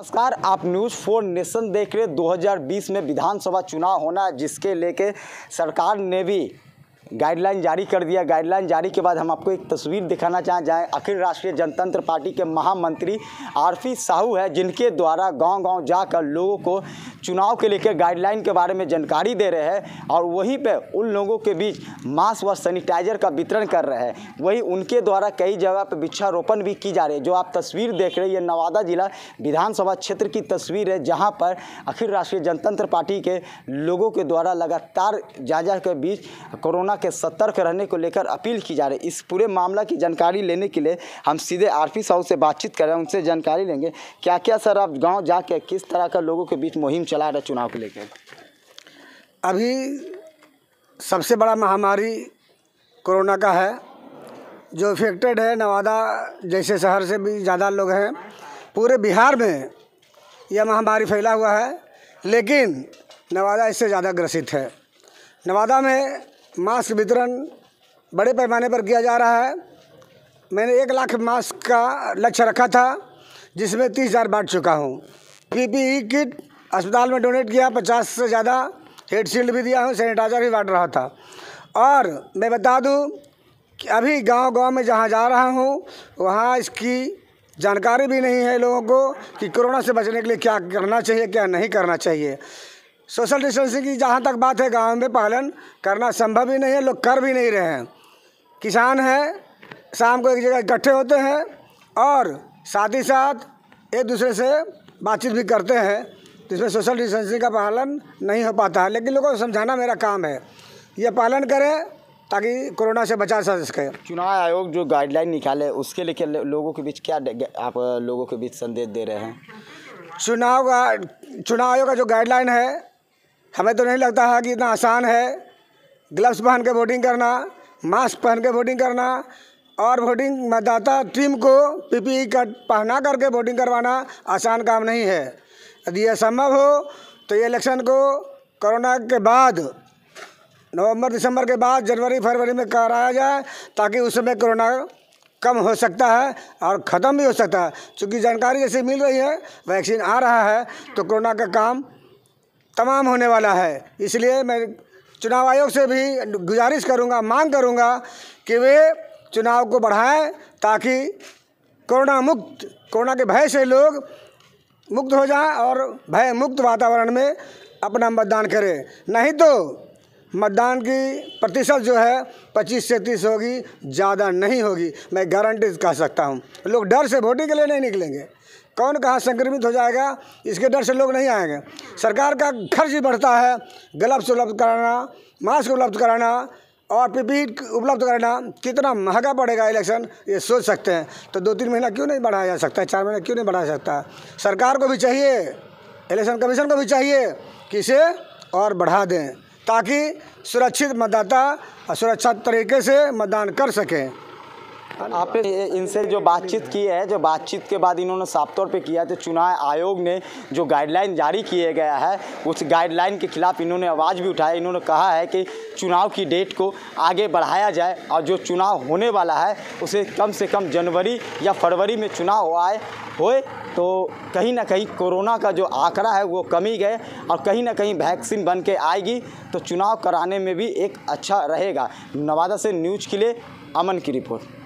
नमस्कार आप news for nation देख रहे 2020 में विधानसभा चुनाव होना है जिसके लेके सरकार ने भी गाइडलाइन जारी कर दिया गाइडलाइन जारी के बाद हम आपको एक तस्वीर दिखाना चाहें जाए अखिल राष्ट्रीय जनतंत्र पार्टी के महामंत्री आरपी साहू है जिनके द्वारा गांव गांव जाकर लोगों को चुनाव के लेकर गाइडलाइन के बारे में जानकारी दे रहे हैं और वहीं पर उन लोगों के बीच मास्क व सैनिटाइजर का वितरण कर रहे हैं वहीं उनके द्वारा कई जगह पर वृक्षारोपण भी की जा रही है जो आप तस्वीर देख रहे हैं नवादा जिला विधानसभा क्षेत्र की तस्वीर है जहाँ पर अखिल राष्ट्रीय जनतंत्र पार्टी के लोगों के द्वारा लगातार जा के बीच कोरोना के सतर्क रहने को लेकर अपील की जा रही है इस पूरे मामला की जानकारी लेने के लिए हम सीधे आर पी साहू से बातचीत कर रहे हैं उनसे जानकारी लेंगे क्या क्या सर आप गाँव जाके किस तरह का लोगों के बीच मुहिम चला रहे चुनाव को लेकर अभी सबसे बड़ा महामारी कोरोना का है जो इफेक्टेड है नवादा जैसे शहर से भी ज़्यादा लोग हैं पूरे बिहार में यह महामारी फैला हुआ है लेकिन नवादा इससे ज़्यादा ग्रसित है नवादा में मास्क वितरण बड़े पैमाने पर किया जा रहा है मैंने एक लाख मास्क का लक्ष्य रखा था जिसमें तीस हज़ार बांट चुका हूँ पीपीई किट अस्पताल में डोनेट किया पचास से ज़्यादा हेड शील्ड भी दिया हूँ सैनिटाइजर भी बांट रहा था और मैं बता दूँ कि अभी गांव गांव में जहाँ जा रहा हूँ वहाँ इसकी जानकारी भी नहीं है लोगों को कि कोरोना से बचने के लिए क्या करना चाहिए क्या नहीं करना चाहिए सोशल डिस्टेंसिंग की जहाँ तक बात है गाँव में पालन करना संभव ही नहीं है लोग कर भी नहीं रहे हैं किसान हैं शाम को एक जगह इकट्ठे होते हैं और साथ ही साथ एक दूसरे से बातचीत भी करते हैं तो इसमें सोशल डिस्टेंसिंग का पालन नहीं हो पाता है लेकिन लोगों को समझाना मेरा काम है ये पालन करें ताकि कोरोना से बचा सके चुनाव आयोग जो गाइडलाइन निकाले उसके लिए लोगों के बीच क्या आप लोगों के बीच संदेश दे रहे हैं चुनाव का चुनाव आयोग का जो गाइडलाइन है हमें तो नहीं लगता है कि इतना आसान है ग्लव्स पहन के वोटिंग करना मास्क पहन के वोटिंग करना और वोटिंग मतदाता टीम को पीपीई e कट पहना करके वोटिंग करवाना आसान काम नहीं है यदि यह संभव हो तो ये इलेक्शन को कोरोना के बाद नवंबर दिसंबर के बाद जनवरी फरवरी में कराया जाए ताकि उस समय कोरोना कम हो सकता है और ख़त्म भी हो सकता है क्योंकि जानकारी जैसे मिल रही है वैक्सीन आ रहा है तो कोरोना का काम तमाम होने वाला है इसलिए मैं चुनाव आयोग से भी गुजारिश करूंगा मांग करूंगा कि वे चुनाव को बढ़ाएं ताकि कोरोना मुक्त कोरोना के भय से लोग मुक्त हो जाएं और भय मुक्त वातावरण में अपना मतदान करें नहीं तो मतदान की प्रतिशत जो है पच्चीस से तीस होगी ज़्यादा नहीं होगी मैं गारंटी कह सकता हूँ लोग डर से वोटिंग के लिए नहीं निकलेंगे कौन कहाँ संक्रमित हो जाएगा इसके डर से लोग नहीं आएंगे सरकार का खर्च भी बढ़ता है ग्लव्स उपलब्ध कराना मास्क उपलब्ध कराना और पीपी e उपलब्ध कराना कितना महंगा पड़ेगा इलेक्शन ये सोच सकते हैं तो दो तीन महीना क्यों नहीं बढ़ाया जा सकता है चार महीना क्यों नहीं बढ़ाया जा सकता सरकार को भी चाहिए इलेक्शन कमीशन को भी चाहिए कि इसे और बढ़ा दें ताकि सुरक्षित मतदाता सुरक्षा तरीके से मतदान कर सकें आपने इनसे जो बातचीत की है जो बातचीत के बाद इन्होंने साफ तौर पे किया तो चुनाव आयोग ने जो गाइडलाइन जारी किए गया है उस गाइडलाइन के खिलाफ इन्होंने आवाज़ भी उठाई इन्होंने कहा है कि चुनाव की डेट को आगे बढ़ाया जाए और जो चुनाव होने वाला है उसे कम से कम जनवरी या फरवरी में चुनाव आए होए तो कहीं ना कहीं कोरोना का जो आंकड़ा है वो कमी गए और कहीं ना कहीं वैक्सीन बन के आएगी तो चुनाव कराने में भी एक अच्छा रहेगा नवादा से न्यूज के लिए अमन की रिपोर्ट